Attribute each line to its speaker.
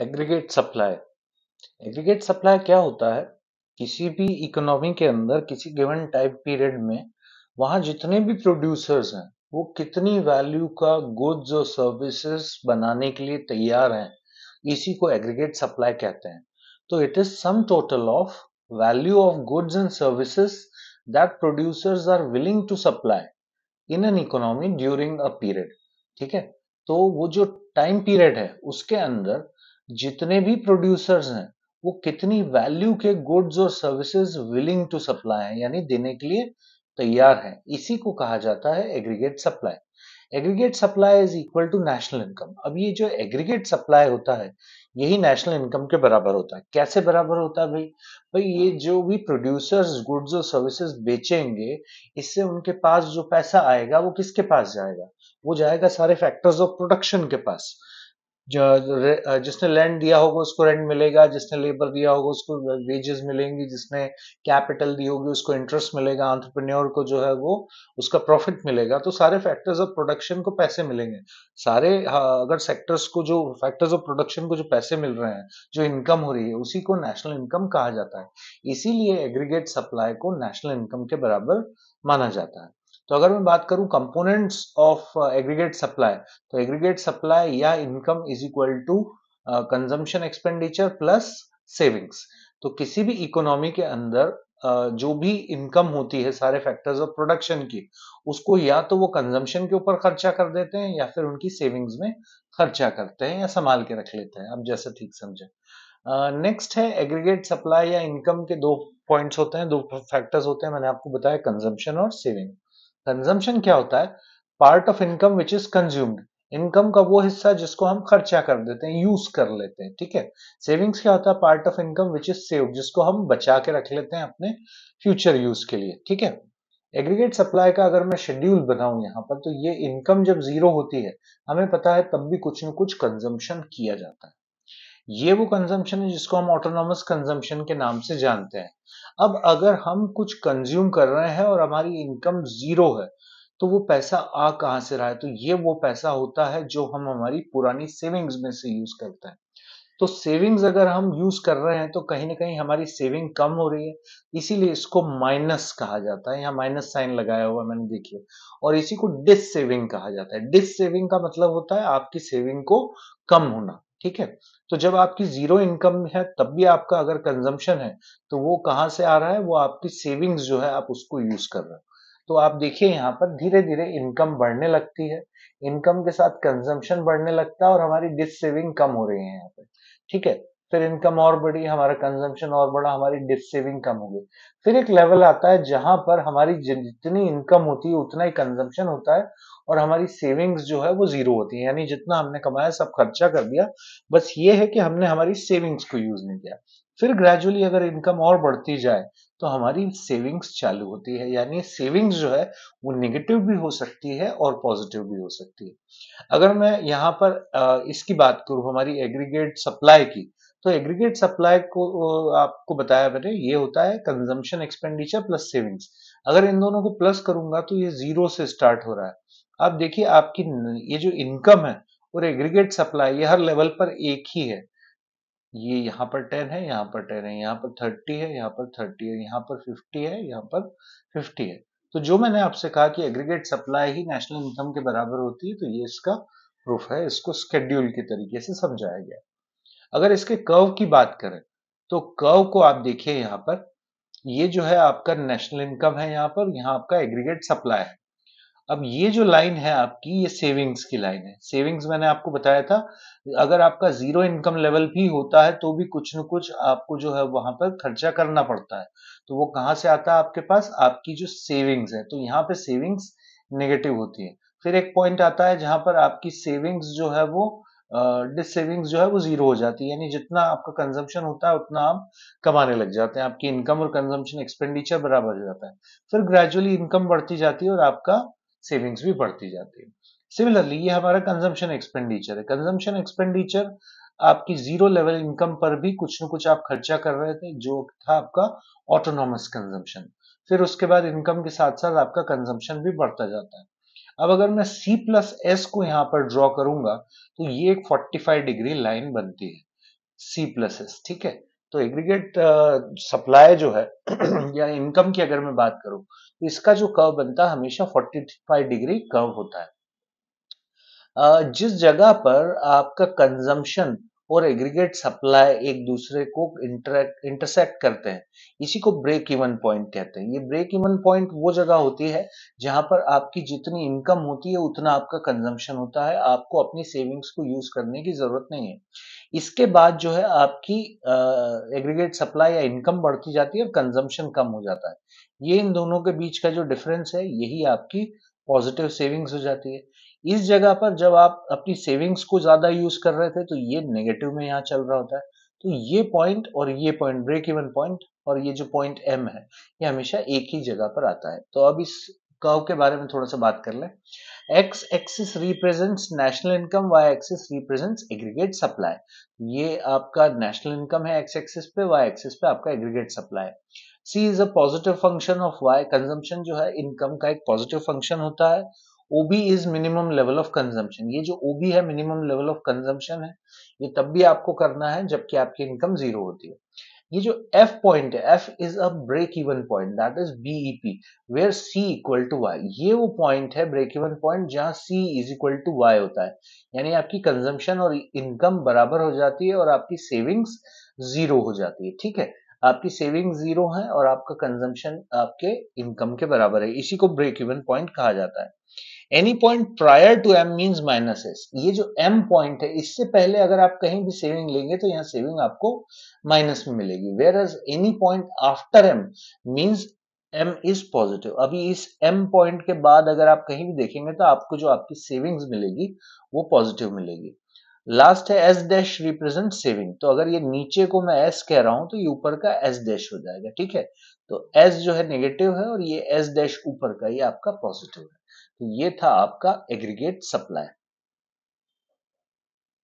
Speaker 1: aggregate supply aggregate supply क्या होता है किसी भी इकोनॉमी के अंदर किसी गिवन टाइम पीरियड में वहां जितने भी प्रोड्यूसर्स हैं वो कितनी वैल्यू का गुड्स और सर्विसेज बनाने के लिए तैयार हैं इसी को एग्रीगेट सप्लाई कहते हैं तो it is sum total of value of goods and services that producers are willing to supply in an economy during a period ठीक है तो वो जो टाइम पीरियड है उसके अंदर जितने भी प्रोड्यूसर्स हैं वो कितनी वैल्यू के गुड्स और सर्विसेज विलिंग टू सप्लाई है यानी देने के लिए तैयार है इसी को कहा जाता है aggregate supply aggregate supply is equal to national income अब ये जो एग्रीगेट सप्लाई होता है यही नेशनल इनकम के बराबर होता है कैसे बराबर होता है भाई भाई ये जो भी प्रोड्यूसर्स गुड्स और सर्विसेज बेचेंगे इससे उनके पास जो पैसा आएगा वो किसके पास जाएगा वो जाएगा सारे फैक्टर्स ऑफ प्रोडक्शन के पास जिसने लैंड दिया होगा उसको रेंट मिलेगा जिसने लेबर दिया होगा उसको वेजेस मिलेंगी जिसने कैपिटल दी होगी उसको इंटरेस्ट मिलेगा एंटरप्रेन्योर को जो है वो उसका प्रॉफिट मिलेगा तो सारे फैक्टर्स ऑफ प्रोडक्शन को पैसे मिलेंगे सारे अगर सेक्टर्स को जो फैक्टर्स ऑफ प्रोडक्शन को जो पैसे मिल रहे हैं जो इनकम हो रही है उसी को नेशनल इनकम कहा जाता है इसीलिए एग्रीगेट सप्लाई को नेशनल इनकम के बराबर माना जाता है तो अगर मैं बात करूं कंपोनेंट्स ऑफ एग्रीगेट सप्लाई तो एग्रीगेट सप्लाई या income is equal to consumption expenditure plus savings तो किसी भी इकोनॉमी के अंदर uh, जो भी इनकम होती है सारे फैक्टर्स ऑफ प्रोडक्शन की उसको या तो वो कंजम्पशन के ऊपर खर्चा कर देते हैं या फिर उनकी सेविंग्स में खर्चा करते हैं या संभाल के रख लेते हैं आप जैसे ठीक समझे नेक्स्ट uh, है एग्रीगेट सप्लाई या इनकम के दो पॉइंट्स होते हैं दो फैक्टर्स होते हैं मैंने आपको बताया कंजम्पशन और सेविंग कंजम्पशन क्या होता है part of income which is consumed income का वो हिस्सा जिसको हम खर्चा कर देते हैं यूज कर लेते हैं ठीक है सेविंग्स क्या होता है part of income which is save जिसको हम बचा के रख लेते हैं अपने फ्यूचर यूज के लिए ठीक है एग्रीगेट सप्लाई का अगर मैं शेड्यूल बनाऊं यहाँ पर तो ये इनकम जब जीरो होती है हमें पता है तब भी कुछ न कुछ कंजम्पशन किया जाता है ये वो कंजम्पशन है जिसको हम ऑटोनॉमस कंजम्पशन के नाम से जानते हैं अब अगर हम कुछ कंज्यूम कर रहे हैं और हमारी इनकम जीरो है तो वो पैसा आ कहां से रहा है तो ये वो पैसा होता है जो हम हमारी पुरानी सेविंग्स में से यूज करते हैं तो सेविंग्स अगर हम यूज कर रहे हैं तो कहीं ना कहीं हमारी सेविंग कम हो रही है इसीलिए इसको माइनस कहा जाता है यहाँ माइनस साइन लगाया हुआ मैंने देखिए और इसी को डिस सेविंग कहा जाता है डिस सेविंग का मतलब होता है आपकी सेविंग को कम होना ठीक है तो जब आपकी जीरो इनकम है तब भी आपका अगर कंजम्पशन है तो वो कहाँ से आ रहा है वो आपकी सेविंग्स जो है आप उसको यूज कर रहे हो तो आप देखिए यहाँ पर धीरे धीरे इनकम बढ़ने लगती है इनकम के साथ कंजम्पशन बढ़ने लगता है और हमारी डिस सेविंग कम हो रही है यहाँ पे ठीक है फिर इनकम और बढ़ी हमारा कंजम्पशन और बढ़ा हमारी डिप सेविंग कम हो गई फिर एक लेवल आता है जहां पर हमारी जितनी इनकम होती है उतना ही कंजम्पशन होता है और हमारी सेविंग्स जो है वो जीरो होती है यानी जितना हमने कमाया सब खर्चा कर दिया बस ये है कि हमने हमारी सेविंग्स को यूज नहीं किया फिर ग्रेजुअली अगर इनकम और बढ़ती जाए तो हमारी सेविंग्स चालू होती है यानी सेविंग्स जो है वो नेगेटिव भी हो सकती है और पॉजिटिव भी हो सकती है अगर मैं यहाँ पर इसकी बात करूँ हमारी एग्रीगेट सप्लाई की तो एग्रीगेट सप्लाई को आपको बताया मैंने ये होता है कंजम्पशन एक्सपेंडिचर प्लस सेविंग्स अगर इन दोनों को प्लस करूंगा तो ये जीरो से स्टार्ट हो रहा है आप देखिए आपकी ये जो इनकम है और एग्रीगेट सप्लाई ये हर लेवल पर एक ही है ये यहाँ पर टेन है यहाँ पर टेन है यहाँ पर थर्टी है यहाँ पर थर्टी है यहाँ पर फिफ्टी है यहाँ पर फिफ्टी है तो जो मैंने आपसे कहा कि एग्रीगेट सप्लाई ही नेशनल इनकम के बराबर होती है तो ये इसका प्रूफ है इसको स्केड्यूल के तरीके से समझाया गया अगर इसके कर्व की बात करें तो कर्व को आप देखिए यहाँ पर ये जो है आपका नेशनल इनकम है यहाँ पर यहाँ आपका एग्रीगेट सप्लाई है अब ये जो लाइन है आपकी ये सेविंग्स की लाइन है सेविंग्स मैंने आपको बताया था अगर आपका जीरो इनकम लेवल भी होता है तो भी कुछ न कुछ आपको जो है वहां पर खर्चा करना पड़ता है तो वो कहां से आता है आपके पास आपकी जो सेविंग्स है तो यहाँ पे सेविंग्स नेगेटिव होती है फिर एक पॉइंट आता है जहां पर आपकी सेविंग्स जो है वो डिस सेविंग्स जो है वो जीरो हो जाती है यानी जितना आपका कंजम्पशन होता है उतना आप कमाने लग जाते हैं आपकी इनकम और कंजम्पशन एक्सपेंडिचर बराबर हो जाता है फिर ग्रेजुअली इनकम बढ़ती जाती है और आपका सेविंग्स भी बढ़ती जाती है सिमिलरली ये हमारा कंजम्पशन एक्सपेंडिचर है कंजम्पशन एक्सपेंडिचर आपकी जीरो लेवल इनकम पर भी कुछ न कुछ आप खर्चा कर रहे थे जो था आपका ऑटोनॉमस कंजम्पशन फिर उसके बाद इनकम के साथ साथ आपका कंजम्पशन भी बढ़ता जाता है अब अगर मैं C प्लस एस को यहाँ पर ड्रॉ करूंगा तो ये एक 45 डिग्री लाइन बनती है C प्लस एस ठीक है तो एग्रीगेट सप्लाई जो है या इनकम की अगर मैं बात करूं तो इसका जो कर्व बनता है हमेशा 45 डिग्री कर्व होता है uh, जिस जगह पर आपका कंजम्पशन और एग्रीगेट सप्लाई एक दूसरे को इंटरसेक्ट करते हैं इसी को ब्रेक इवन पॉइंट कहते हैं ये ब्रेक इवन पॉइंट वो जगह होती है जहां पर आपकी जितनी इनकम होती है उतना आपका कंजम्पशन होता है आपको अपनी सेविंग्स को यूज करने की जरूरत नहीं है इसके बाद जो है आपकी एग्रीगेट सप्लाई या इनकम बढ़ती जाती है और कंजम्पशन कम हो जाता है ये इन दोनों के बीच का जो डिफरेंस है यही आपकी पॉजिटिव सेविंग्स हो जाती है इस जगह पर जब आप अपनी सेविंग्स को ज्यादा यूज कर रहे थे तो ये नेगेटिव में यहाँ चल रहा होता है तो ये पॉइंट और ये पॉइंट ब्रेक इवन पॉइंट और ये जो पॉइंट एम है ये हमेशा एक ही जगह पर आता है तो अब इस कर्व के बारे में थोड़ा सा बात कर लें X axis represents national income Y axis represents aggregate supply ये आपका नेशनल इनकम है एक्स एक्सिस पे वाई एक्सिस पे आपका aggregate supply C is a positive function of Y consumption जो है इनकम का एक पॉजिटिव फंक्शन होता है OB is minimum level of consumption ये जो ओबी है मिनिमम लेवल ऑफ कंजम्पशन है ये तब भी आपको करना है जबकि आपकी इनकम जीरो होती है ये जो एफ पॉइंट है F is a break even point that is BEP where C equal to Y ये वो पॉइंट है ब्रेक इवन पॉइंट जहां C is equal to Y होता है यानी आपकी कंजम्पशन और इनकम बराबर हो जाती है और आपकी सेविंग्स जीरो हो जाती है ठीक है आपकी सेविंग जीरो है और आपका कंजम्पशन आपके इनकम के बराबर है इसी को ब्रेक इवन पॉइंट कहा जाता है any point prior to M means minus S ये जो एम पॉइंट है इससे पहले अगर आप कहीं भी सेविंग लेंगे तो यहाँ सेविंग आपको माइनस में मिलेगी whereas any point after M means M is positive अभी इस एम पॉइंट के बाद अगर आप कहीं भी देखेंगे तो आपको जो आपकी सेविंग्स मिलेगी वो पॉजिटिव मिलेगी लास्ट है एस डैश रिप्रेजेंट सेविंग तो अगर ये नीचे को मैं एस कह रहा हूं तो ये ऊपर का एस डैश हो जाएगा ठीक है तो एस जो है नेगेटिव है और ये एस डैश ऊपर का ये आपका पॉजिटिव है तो ये था आपका एग्रीगेट सप्लाई